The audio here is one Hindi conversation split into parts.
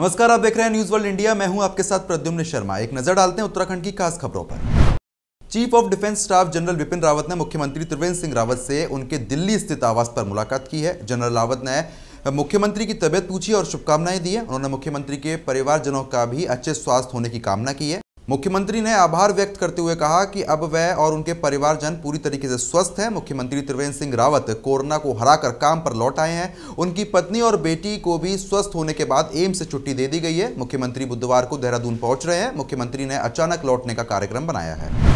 नमस्कार आप देख रहे हैं न्यूज वर्ल्ड इंडिया मैं हूं आपके साथ प्रद्युम्न शर्मा एक नजर डालते हैं उत्तराखंड की खास खबरों पर chief of defence staff general Bipin Rawat ने मुख्यमंत्री त्रिवेंद्र सिंह रावत से उनके दिल्ली स्थित आवास पर मुलाकात की है जनरल रावत ने मुख्यमंत्री की तबियत पूछी और शुभकामनाएं दी है उन्होंने मुख्यमंत्री के परिवारजनों का भी अच्छे स्वास्थ्य होने की कामना की है मुख्यमंत्री ने आभार व्यक्त करते हुए कहा कि अब वह और उनके परिवारजन पूरी तरीके से स्वस्थ हैं मुख्यमंत्री त्रिवेंद्र सिंह रावत कोरोना को हराकर काम पर लौट आए हैं उनकी पत्नी और बेटी को भी स्वस्थ होने के बाद एम्स से छुट्टी दे दी गई है मुख्यमंत्री बुधवार को देहरादून पहुंच रहे हैं मुख्यमंत्री ने अचानक लौटने का कार्यक्रम बनाया है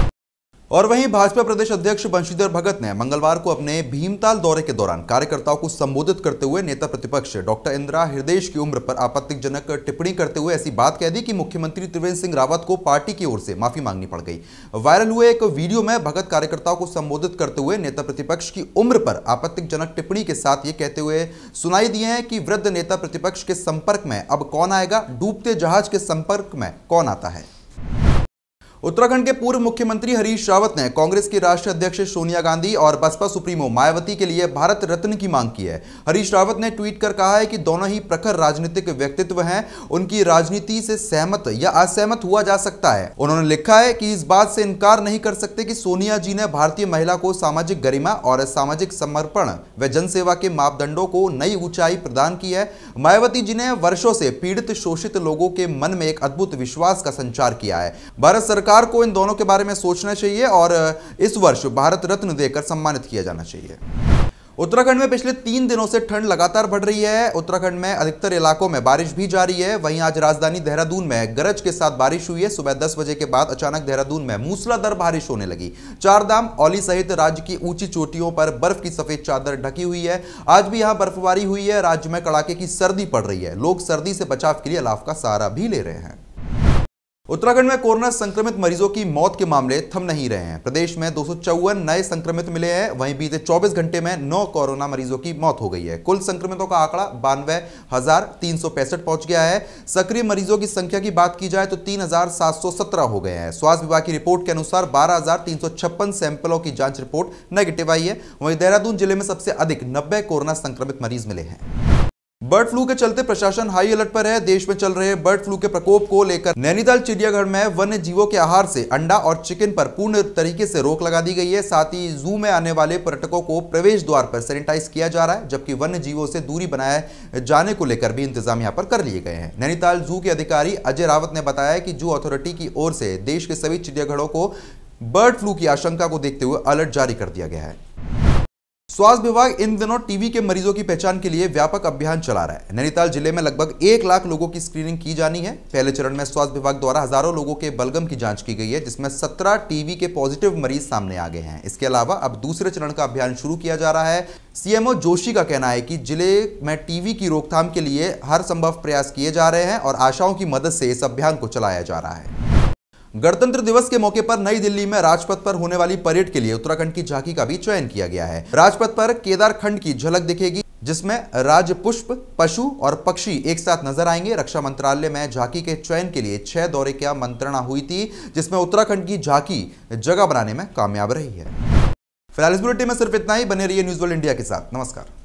और वहीं भाजपा प्रदेश अध्यक्ष बंशीधर भगत ने मंगलवार को अपने भीमताल दौरे के दौरान कार्यकर्ताओं को संबोधित करते हुए नेता प्रतिपक्ष डॉक्टर इंदिरा हृदय की उम्र पर आपत्तिजनक टिप्पणी करते हुए ऐसी बात कह दी कि मुख्यमंत्री त्रिवेंद्र सिंह रावत को पार्टी की ओर से माफी मांगनी पड़ गई वायरल हुए एक वीडियो में भगत कार्यकर्ताओं को संबोधित करते हुए नेता प्रतिपक्ष की उम्र पर आपत्तिजनक टिप्पणी के साथ ये कहते हुए सुनाई दिए हैं कि वृद्ध नेता प्रतिपक्ष के संपर्क में अब कौन आएगा डूबते जहाज के संपर्क में कौन आता है उत्तराखंड के पूर्व मुख्यमंत्री हरीश रावत ने कांग्रेस की राष्ट्रीय अध्यक्ष सोनिया गांधी और बसपा सुप्रीमो मायावती के लिए भारत रत्न की मांग की है हरीश रावत ने ट्वीट कर कहा है कि दोनों ही प्रखर राजनीतिक व्यक्तित्व हैं उनकी राजनीति से सहमत या असहमत हुआ जा सकता है उन्होंने लिखा है कि इस बात से इनकार नहीं कर सकते कि सोनिया जी ने भारतीय महिला को सामाजिक गरिमा और सामाजिक समर्पण व जनसेवा के मापदंडों को नई ऊंचाई प्रदान की है मायावती जी ने वर्षों से पीड़ित शोषित लोगों के मन में एक अद्भुत विश्वास का संचार किया है भारत सरकार सरकार को इन दोनों के बारे में सोचना चाहिए और इस वर्ष भारत रत्न देकर सम्मानित किया जाना चाहिए उत्तराखंड में पिछले तीन दिनों से ठंड लगातार बढ़ रही है उत्तराखंड में अधिकतर इलाकों में बारिश भी जारी है वहीं आज राजधानी देहरादून में गरज के साथ बारिश हुई है सुबह 10 बजे के बाद अचानक देहरादून में मूसलाधार बारिश होने लगी चारधाम औली सहित राज्य की ऊंची चोटियों पर बर्फ की सफेद चादर ढकी हुई है आज भी यहाँ बर्फबारी हुई है राज्य में कड़ाके की सर्दी पड़ रही है लोग सर्दी से बचाव के लिए अलाव का सहारा भी ले रहे हैं उत्तराखंड में कोरोना संक्रमित मरीजों की मौत के मामले थम नहीं रहे हैं प्रदेश में दो नए संक्रमित मिले हैं वहीं बीते 24 घंटे में 9 कोरोना मरीजों की मौत हो गई है कुल संक्रमितों का आंकड़ा बानवे हजार तीन सौ पैंसठ पहुंच गया है सक्रिय मरीजों की संख्या की बात की जाए तो तीन हजार सात सौ सत्रह हो गए हैं स्वास्थ्य विभाग की रिपोर्ट के अनुसार बारह हजार तीन सौ छप्पन सैंपलों की जांच रिपोर्ट नेगेटिव आई है वहीं देहरादून जिले में सबसे अधिक नब्बे कोरोना संक्रमित मरीज मिले हैं बर्ड फ्लू के चलते प्रशासन हाई अलर्ट पर है देश में चल रहे बर्ड फ्लू के प्रकोप को लेकर नैनीताल चिड़ियाघर में वन्य जीवों के आहार से अंडा और चिकन पर पूर्ण तरीके से रोक लगा दी गई है साथ ही जू में आने वाले पर्यटकों को प्रवेश द्वार पर सैनिटाइज किया जा रहा है जबकि वन्य जीवों से दूरी बनाए जाने को लेकर भी इंतजाम यहाँ पर कर लिए गए हैं नैनीताल जू के अधिकारी अजय रावत ने बताया कि जू अथॉरिटी की ओर से देश के सभी चिड़ियाघरों को बर्ड फ्लू की आशंका को देखते हुए अलर्ट जारी कर दिया गया है स्वास्थ्य विभाग इन दिनों टीबी के मरीजों की पहचान के लिए व्यापक अभियान चला रहा है नैनीताल जिले में लगभग एक लाख लोगों की स्क्रीनिंग की जानी है पहले चरण में स्वास्थ्य विभाग द्वारा हजारों लोगों के बलगम की जांच की गई है जिसमें सत्रह टीबी के पॉजिटिव मरीज सामने आ गए हैं इसके अलावा अब दूसरे चरण का अभियान शुरू किया जा रहा है सीएमओ जोशी का कहना है कि जिले में टीवी की रोकथाम के लिए हर संभव प्रयास किए जा रहे हैं और आशाओं की मदद से इस अभियान को चलाया जा रहा है गणतंत्र दिवस के मौके पर नई दिल्ली में राजपथ पर होने वाली परेड के लिए उत्तराखंड की झांकी का भी चयन किया गया है राजपथ पर केदार खंड की झलक दिखेगी जिसमें राज्य पुष्प पशु और पक्षी एक साथ नजर आएंगे रक्षा मंत्रालय में झांकी के चयन के लिए छह दौरे की मंत्रणा हुई थी जिसमें उत्तराखंड की झांकी जगह बनाने में कामयाब रही है फिलहाल इस बुलेटिन में सिर्फ इतना ही बने रही न्यूज वर्ल्ड इंडिया के साथ नमस्कार